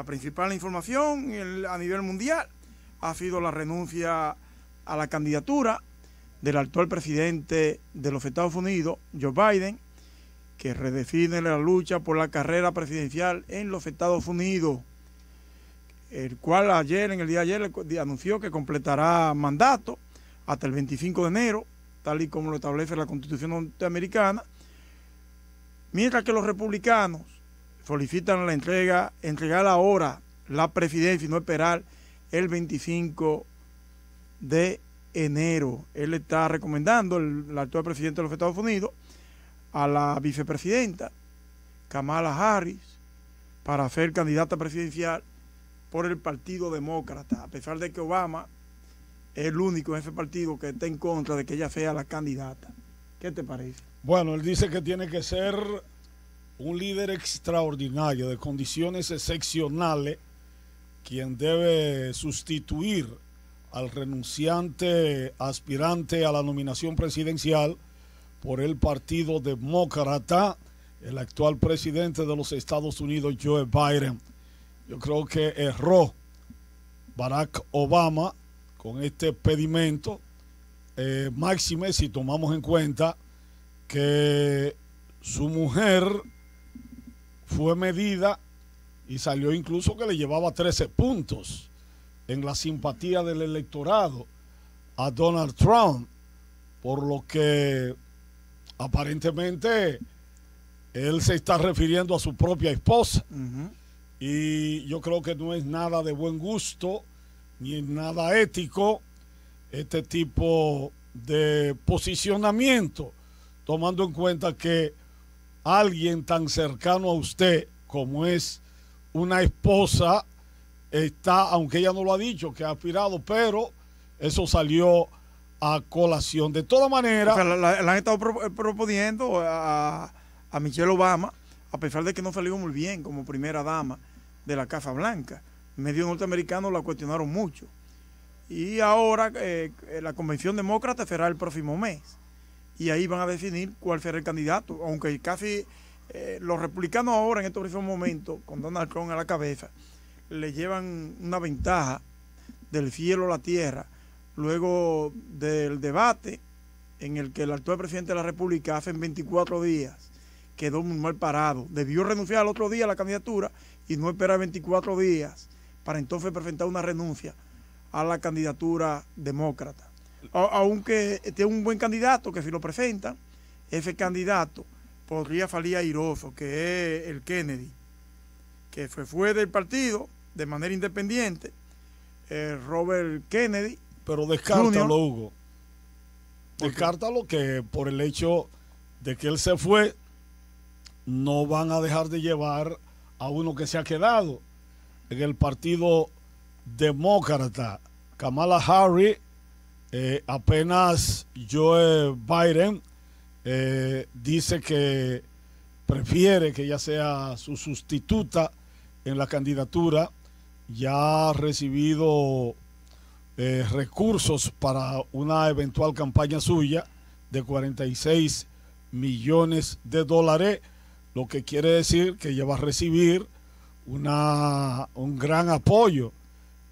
La principal información a nivel mundial ha sido la renuncia a la candidatura del actual presidente de los Estados Unidos, Joe Biden, que redefine la lucha por la carrera presidencial en los Estados Unidos, el cual ayer, en el día de ayer, anunció que completará mandato hasta el 25 de enero, tal y como lo establece la Constitución norteamericana, mientras que los republicanos solicitan la entrega, entregar ahora la presidencia y no esperar el 25 de enero. Él está recomendando, el, actual presidente de los Estados Unidos, a la vicepresidenta Kamala Harris para ser candidata presidencial por el Partido Demócrata, a pesar de que Obama es el único en ese partido que está en contra de que ella sea la candidata. ¿Qué te parece? Bueno, él dice que tiene que ser un líder extraordinario de condiciones excepcionales, quien debe sustituir al renunciante aspirante a la nominación presidencial por el Partido Demócrata, el actual presidente de los Estados Unidos, Joe Biden. Yo creo que erró Barack Obama con este pedimento, eh, máxime si tomamos en cuenta que su mujer fue medida y salió incluso que le llevaba 13 puntos en la simpatía del electorado a Donald Trump, por lo que aparentemente él se está refiriendo a su propia esposa. Y yo creo que no es nada de buen gusto ni nada ético este tipo de posicionamiento, tomando en cuenta que alguien tan cercano a usted como es una esposa, está, aunque ella no lo ha dicho, que ha aspirado, pero eso salió a colación. De todas maneras... la, han estado eh, proponiendo a, Michelle Obama, a pesar de que no salió muy bien como primera dama de la Casa Blanca. medio norteamericano la cuestionaron mucho. Y ahora eh, eh, la Convención Demócrata será el próximo mes y ahí van a definir cuál será el candidato, aunque casi eh, los republicanos ahora en estos mismos momentos, con Donald Trump a la cabeza, le llevan una ventaja del cielo a la tierra luego del debate en el que el actual presidente de la República hace 24 días quedó muy mal parado. Debió renunciar al otro día a la candidatura y no espera 24 días para entonces presentar una renuncia a la candidatura demócrata aunque esté un buen candidato, que si lo presentan, ese candidato podría salir airoso, que es el Kennedy, que fue del partido de manera independiente, eh, Robert Kennedy. Pero descártalo, Hugo. Descártalo que por el hecho de que él se fue, no van a dejar de llevar a uno que se ha quedado en el partido demócrata. Kamala Harris eh, apenas Joe Biden eh, dice que prefiere que ella sea su sustituta en la candidatura, ya ha recibido eh, recursos para una eventual campaña suya de 46 millones de dólares, lo que quiere decir que ella va a recibir una, un gran apoyo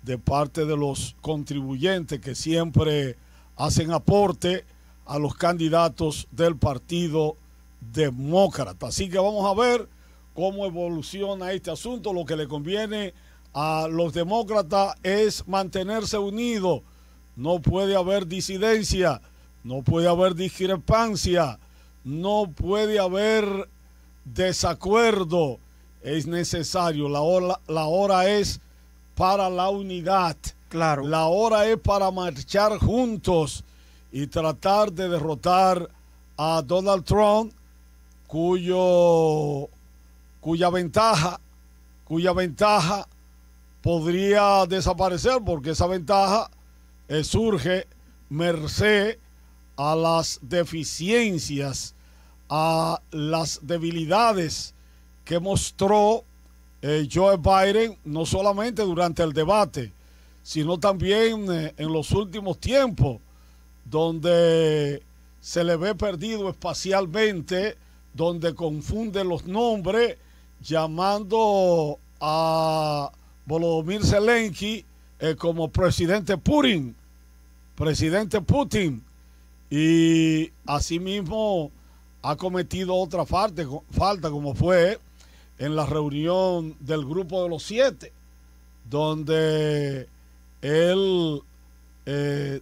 de parte de los contribuyentes que siempre hacen aporte a los candidatos del Partido Demócrata. Así que vamos a ver cómo evoluciona este asunto. Lo que le conviene a los demócratas es mantenerse unidos. No puede haber disidencia, no puede haber discrepancia, no puede haber desacuerdo. Es necesario, la hora, la hora es para la unidad. Claro. La hora es para marchar juntos y tratar de derrotar a Donald Trump, cuyo cuya ventaja, cuya ventaja podría desaparecer porque esa ventaja eh, surge merced a las deficiencias, a las debilidades que mostró eh, Joe Biden, no solamente durante el debate, sino también eh, en los últimos tiempos, donde se le ve perdido espacialmente, donde confunde los nombres, llamando a Volodymyr Zelensky eh, como presidente Putin, presidente Putin, y asimismo ha cometido otra falta, falta como fue en la reunión del grupo de los siete, donde él eh,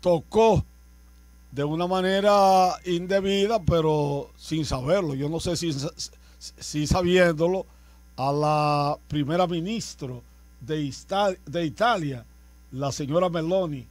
tocó de una manera indebida, pero sin saberlo, yo no sé si, si sabiéndolo, a la primera ministra de, de Italia, la señora Meloni,